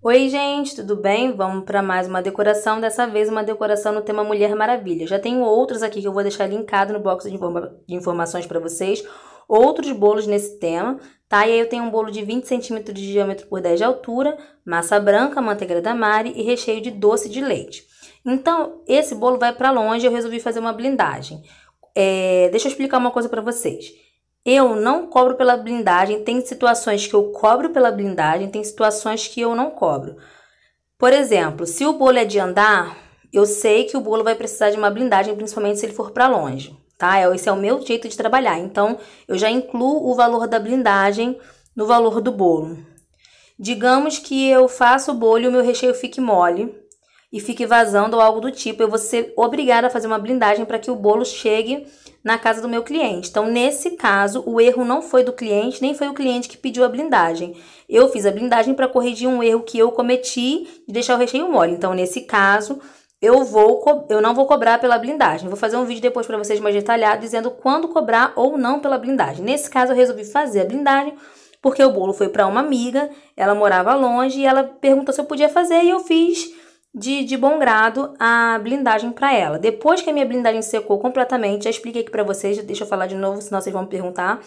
Oi, gente, tudo bem? Vamos para mais uma decoração, dessa vez uma decoração no tema Mulher Maravilha. Já tenho outros aqui que eu vou deixar linkado no box de, informa de informações para vocês, outros bolos nesse tema, tá? E aí eu tenho um bolo de 20 centímetros de diâmetro por 10 de altura, massa branca, manteiga da Mari e recheio de doce de leite. Então, esse bolo vai para longe, eu resolvi fazer uma blindagem. É, deixa eu explicar uma coisa para vocês. Eu não cobro pela blindagem, tem situações que eu cobro pela blindagem, tem situações que eu não cobro. Por exemplo, se o bolo é de andar, eu sei que o bolo vai precisar de uma blindagem, principalmente se ele for para longe, tá? É esse é o meu jeito de trabalhar. Então, eu já incluo o valor da blindagem no valor do bolo. Digamos que eu faço o bolo e o meu recheio fique mole e fique vazando ou algo do tipo. Eu vou ser obrigada a fazer uma blindagem para que o bolo chegue na casa do meu cliente. Então, nesse caso, o erro não foi do cliente, nem foi o cliente que pediu a blindagem. Eu fiz a blindagem para corrigir um erro que eu cometi de deixar o recheio mole. Então, nesse caso, eu vou eu não vou cobrar pela blindagem. Vou fazer um vídeo depois para vocês mais detalhado dizendo quando cobrar ou não pela blindagem. Nesse caso, eu resolvi fazer a blindagem porque o bolo foi para uma amiga, ela morava longe e ela perguntou se eu podia fazer e eu fiz de, de bom grado a blindagem para ela. Depois que a minha blindagem secou completamente, já expliquei aqui para vocês, deixa eu falar de novo, senão vocês vão me perguntar.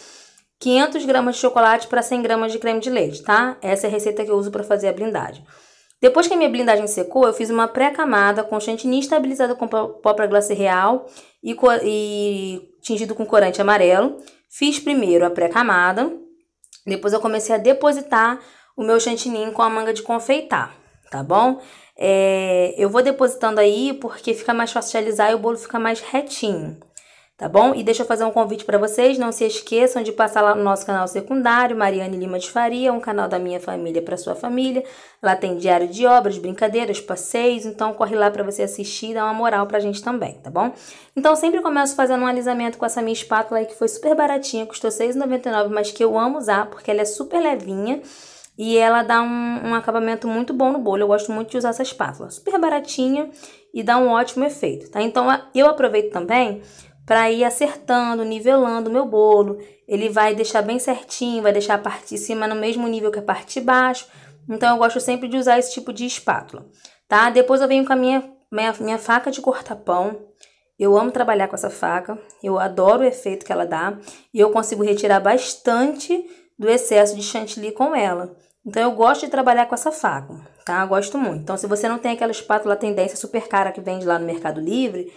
500 gramas de chocolate para 100 gramas de creme de leite, tá? Essa é a receita que eu uso para fazer a blindagem. Depois que a minha blindagem secou, eu fiz uma pré-camada com chantilly estabilizado com pó para glacê real e, e tingido com corante amarelo. Fiz primeiro a pré-camada, depois eu comecei a depositar o meu chantilly com a manga de confeitar tá bom? É, eu vou depositando aí porque fica mais fácil de alisar e o bolo fica mais retinho, tá bom? E deixa eu fazer um convite para vocês, não se esqueçam de passar lá no nosso canal secundário, Mariane Lima de Faria, um canal da minha família para sua família. Lá tem diário de obras, brincadeiras, passeios, então corre lá para você assistir e dar uma moral pra gente também, tá bom? Então sempre começo fazendo um alisamento com essa minha espátula aí que foi super baratinha, custou R$6,99, mas que eu amo usar porque ela é super levinha. E ela dá um, um acabamento muito bom no bolo. Eu gosto muito de usar essa espátula. Super baratinha e dá um ótimo efeito, tá? Então, eu aproveito também para ir acertando, nivelando o meu bolo. Ele vai deixar bem certinho, vai deixar a parte de cima no mesmo nível que a parte de baixo. Então, eu gosto sempre de usar esse tipo de espátula, tá? Depois eu venho com a minha, minha, minha faca de cortar pão. Eu amo trabalhar com essa faca, eu adoro o efeito que ela dá. E eu consigo retirar bastante do excesso de chantilly com ela. Então, eu gosto de trabalhar com essa faca, tá? Eu gosto muito. Então, se você não tem aquela espátula tendência super cara que vende lá no Mercado Livre,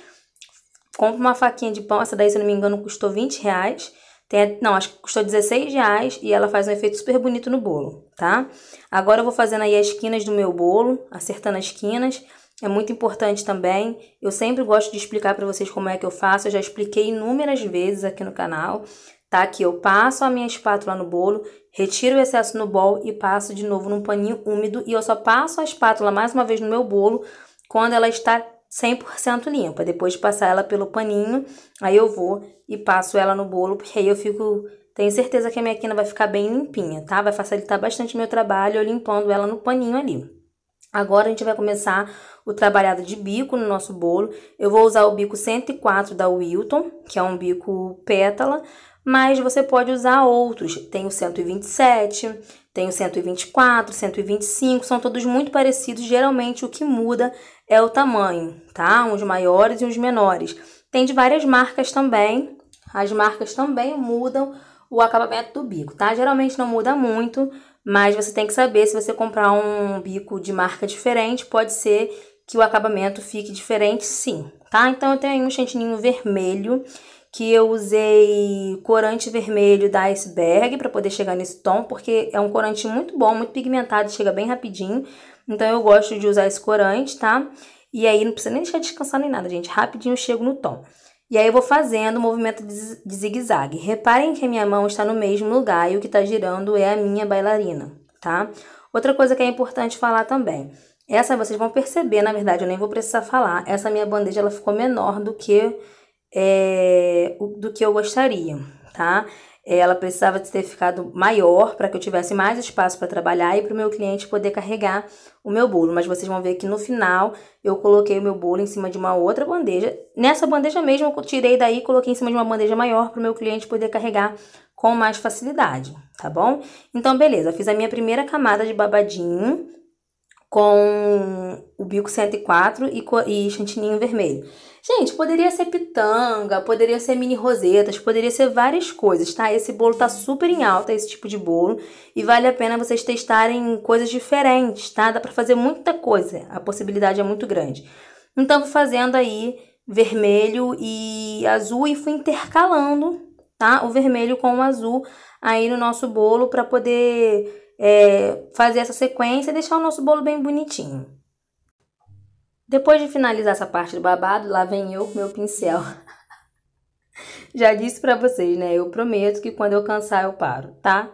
compra uma faquinha de pão. Essa daí, se não me engano, custou 20 reais. Tem, não, acho que custou 16 reais e ela faz um efeito super bonito no bolo, tá? Agora eu vou fazendo aí as esquinas do meu bolo, acertando as esquinas. É muito importante também. Eu sempre gosto de explicar para vocês como é que eu faço. Eu já expliquei inúmeras vezes aqui no canal, tá? Que eu passo a minha espátula no bolo Retiro o excesso no bol e passo de novo num paninho úmido e eu só passo a espátula mais uma vez no meu bolo quando ela está 100% limpa. Depois de passar ela pelo paninho, aí eu vou e passo ela no bolo, porque aí eu fico, tenho certeza que a minha quina vai ficar bem limpinha, tá? Vai facilitar bastante meu trabalho eu limpando ela no paninho ali. Agora a gente vai começar o trabalhado de bico no nosso bolo. Eu vou usar o bico 104 da Wilton, que é um bico pétala, mas você pode usar outros. Tem o 127, tem o 124, 125, são todos muito parecidos. Geralmente o que muda é o tamanho, tá? Uns maiores e uns menores. Tem de várias marcas também. As marcas também mudam o acabamento do bico, tá? Geralmente não muda muito, mas você tem que saber se você comprar um bico de marca diferente, pode ser que o acabamento fique diferente, sim, tá? Então eu tenho aí um chantininho vermelho que eu usei corante vermelho da Iceberg para poder chegar nesse tom, porque é um corante muito bom, muito pigmentado, chega bem rapidinho. Então eu gosto de usar esse corante, tá? E aí não precisa nem deixar descansar nem nada, gente. Rapidinho eu chego no tom. E aí eu vou fazendo o movimento de zigue-zague. Reparem que a minha mão está no mesmo lugar e o que está girando é a minha bailarina, tá? Outra coisa que é importante falar também. Essa vocês vão perceber, na verdade, eu nem vou precisar falar. Essa minha bandeja ela ficou menor do que é, do que eu gostaria, tá? É, ela precisava de ter ficado maior para que eu tivesse mais espaço para trabalhar e para o meu cliente poder carregar o meu bolo. Mas vocês vão ver que no final eu coloquei o meu bolo em cima de uma outra bandeja. Nessa bandeja mesmo eu tirei daí e coloquei em cima de uma bandeja maior para o meu cliente poder carregar com mais facilidade, tá bom? Então, beleza, fiz a minha primeira camada de babadinho com o bico 104 e, e chantininho vermelho. Gente, poderia ser pitanga, poderia ser mini rosetas, poderia ser várias coisas, tá? Esse bolo tá super em alta, esse tipo de bolo, e vale a pena vocês testarem coisas diferentes, tá? Dá pra fazer muita coisa, a possibilidade é muito grande. Então, vou fazendo aí vermelho e azul e fui intercalando, tá? O vermelho com o azul aí no nosso bolo para poder é, fazer essa sequência e deixar o nosso bolo bem bonitinho. Depois de finalizar essa parte do babado, lá vem eu com meu pincel. Já disse para vocês, né? Eu prometo que quando eu cansar eu paro, tá?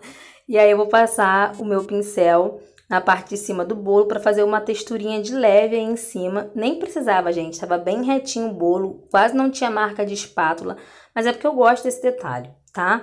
E aí eu vou passar o meu pincel na parte de cima do bolo para fazer uma texturinha de leve aí em cima. Nem precisava, gente, estava bem retinho o bolo, quase não tinha marca de espátula, mas é porque eu gosto desse detalhe, tá?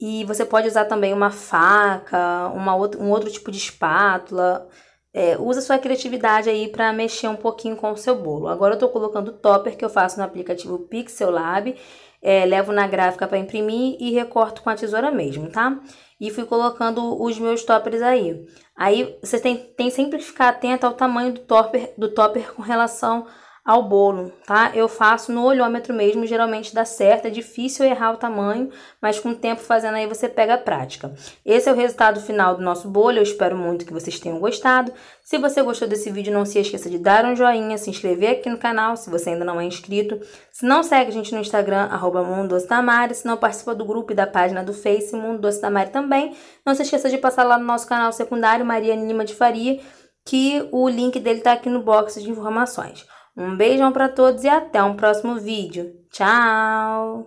E você pode usar também uma faca, uma outro, um outro tipo de espátula, é, usa sua criatividade aí para mexer um pouquinho com o seu bolo. Agora eu estou colocando o topper que eu faço no aplicativo Pixel Lab, é, levo na gráfica para imprimir e recorto com a tesoura mesmo, tá? E fui colocando os meus toppers aí. Aí você tem, tem sempre que ficar atento ao tamanho do topper, do topper com relação ao bolo, tá? Eu faço no olhômetro mesmo, geralmente dá certo, é difícil errar o tamanho, mas com o tempo fazendo aí você pega a prática. Esse é o resultado final do nosso bolo, eu espero muito que vocês tenham gostado. Se você gostou desse vídeo, não se esqueça de dar um joinha, se inscrever aqui no canal, se você ainda não é inscrito. Se não segue a gente no Instagram, arroba se não participa do grupo e da página do Face, Mundo Doce Tamari também. Não se esqueça de passar lá no nosso canal secundário, Maria Nima de Faria, que o link dele tá aqui no box de informações. Um beijão para todos e até um próximo vídeo. Tchau!